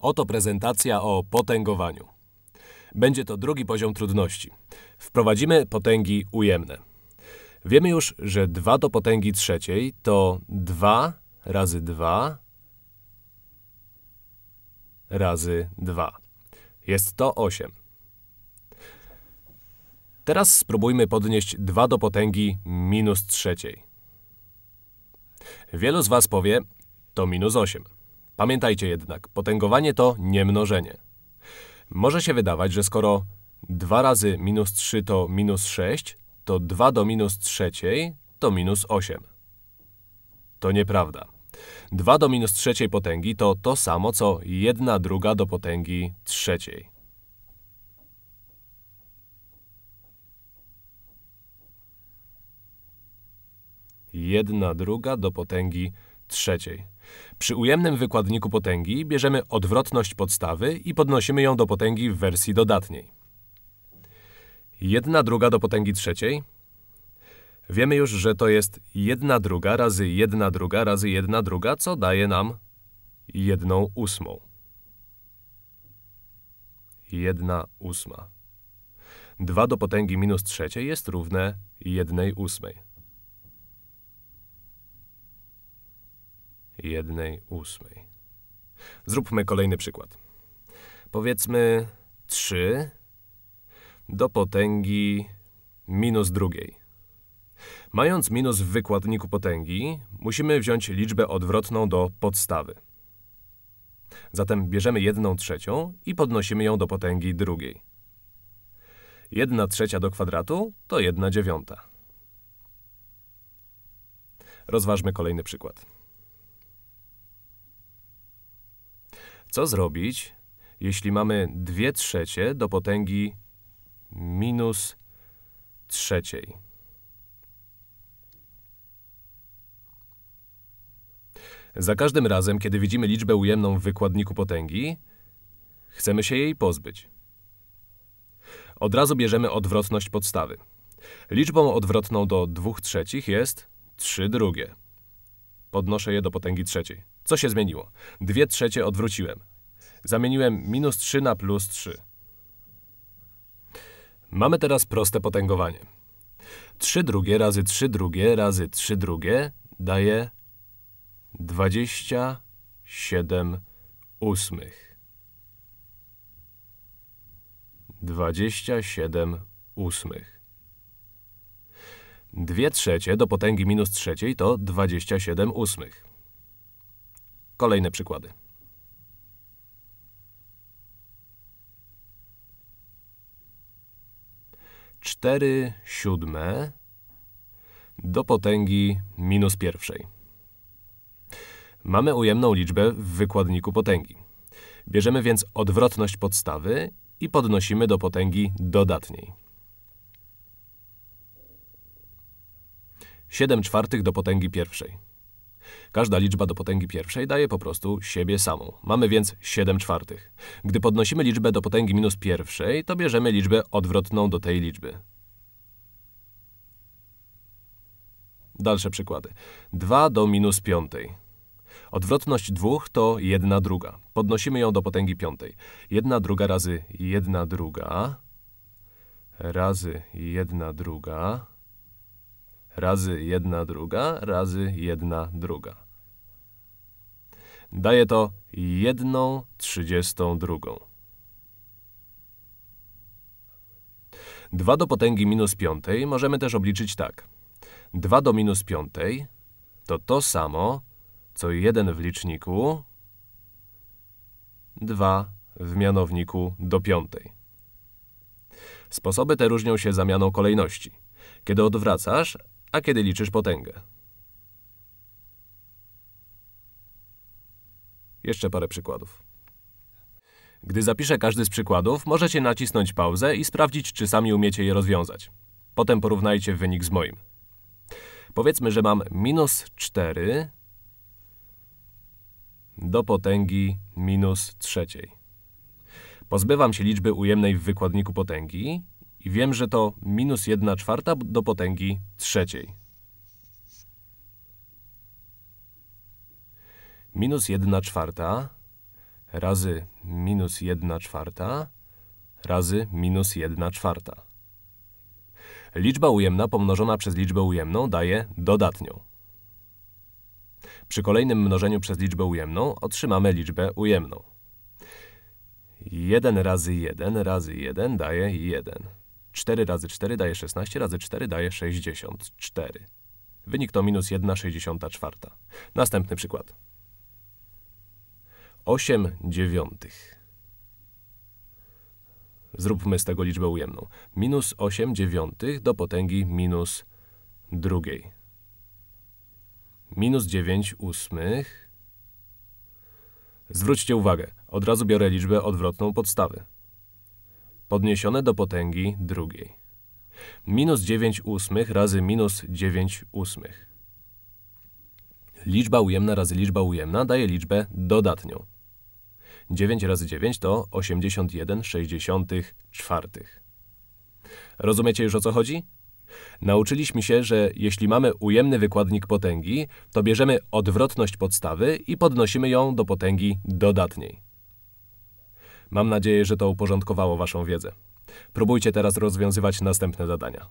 Oto prezentacja o potęgowaniu. Będzie to drugi poziom trudności. Wprowadzimy potęgi ujemne. Wiemy już, że 2 do potęgi trzeciej to 2 razy 2 razy 2. Jest to 8. Teraz spróbujmy podnieść 2 do potęgi minus trzeciej. Wielu z Was powie, to minus 8. Pamiętajcie jednak, potęgowanie to nie mnożenie. Może się wydawać, że skoro 2 razy minus 3 to minus 6, to 2 do minus trzeciej to minus 8. To nieprawda. 2 do minus trzeciej potęgi to to samo, co 1 druga do potęgi trzeciej. Jedna druga do potęgi trzeciej. Przy ujemnym wykładniku potęgi bierzemy odwrotność podstawy i podnosimy ją do potęgi w wersji dodatniej. Jedna druga do potęgi trzeciej. Wiemy już, że to jest jedna druga razy jedna druga razy jedna druga, co daje nam jedną ósmą. Jedna ósma. 2 do potęgi minus trzeciej jest równe jednej ósmej. jednej ósmej. Zróbmy kolejny przykład. Powiedzmy 3 do potęgi minus drugiej. Mając minus w wykładniku potęgi, musimy wziąć liczbę odwrotną do podstawy. Zatem bierzemy 1 trzecią i podnosimy ją do potęgi drugiej. 1 trzecia do kwadratu to 1 dziewiąta. Rozważmy kolejny przykład. Co zrobić, jeśli mamy 2 trzecie do potęgi minus trzeciej? Za każdym razem, kiedy widzimy liczbę ujemną w wykładniku potęgi, chcemy się jej pozbyć. Od razu bierzemy odwrotność podstawy. Liczbą odwrotną do 2 trzecich jest 3 drugie. Podnoszę je do potęgi trzeciej. Co się zmieniło? Dwie trzecie odwróciłem. Zamieniłem minus 3 na plus 3. Mamy teraz proste potęgowanie. 3 drugie razy 3 drugie razy 3 drugie daje 27 ósmych. 27 ósmych. 2 trzecie do potęgi minus trzeciej to 27 ósmych. Kolejne przykłady. Cztery siódme do potęgi minus pierwszej. Mamy ujemną liczbę w wykładniku potęgi. Bierzemy więc odwrotność podstawy i podnosimy do potęgi dodatniej. 7 czwartych do potęgi pierwszej. Każda liczba do potęgi pierwszej daje po prostu siebie samą. Mamy więc 7 czwartych. Gdy podnosimy liczbę do potęgi minus pierwszej, to bierzemy liczbę odwrotną do tej liczby. Dalsze przykłady. 2 do minus piątej. Odwrotność 2 to 1 druga. Podnosimy ją do potęgi piątej. 1 druga razy 1 druga razy 1 druga razy jedna druga razy jedna druga. Daje to jedną trzydziestą drugą. 2 do potęgi minus piątej możemy też obliczyć tak. 2 do minus piątej to to samo, co 1 w liczniku, 2 w mianowniku do piątej. Sposoby te różnią się zamianą kolejności. Kiedy odwracasz, a kiedy liczysz potęgę. Jeszcze parę przykładów. Gdy zapiszę każdy z przykładów, możecie nacisnąć pauzę i sprawdzić, czy sami umiecie je rozwiązać. Potem porównajcie wynik z moim. Powiedzmy, że mam minus 4 do potęgi minus trzeciej. Pozbywam się liczby ujemnej w wykładniku potęgi i wiem, że to minus 1 czwarta do potęgi trzeciej. Minus 1 czwarta razy minus 1 czwarta razy minus 1 czwarta. Liczba ujemna pomnożona przez liczbę ujemną daje dodatnią. Przy kolejnym mnożeniu przez liczbę ujemną otrzymamy liczbę ujemną. 1 razy 1 razy 1 daje 1. 4 razy 4 daje 16, razy 4 daje 64. Wynik to minus 1,64. Następny przykład. 8 dziewiątych. Zróbmy z tego liczbę ujemną. Minus 8 dziewiątych do potęgi minus drugiej. Minus 9 ósmych. Zwróćcie uwagę, od razu biorę liczbę odwrotną podstawy podniesione do potęgi drugiej. Minus 9 ósmych razy minus 9 ósmych. Liczba ujemna razy liczba ujemna daje liczbę dodatnią. 9 razy 9 to 81 czwartych. Rozumiecie już o co chodzi? Nauczyliśmy się, że jeśli mamy ujemny wykładnik potęgi, to bierzemy odwrotność podstawy i podnosimy ją do potęgi dodatniej. Mam nadzieję, że to uporządkowało Waszą wiedzę. Próbujcie teraz rozwiązywać następne zadania.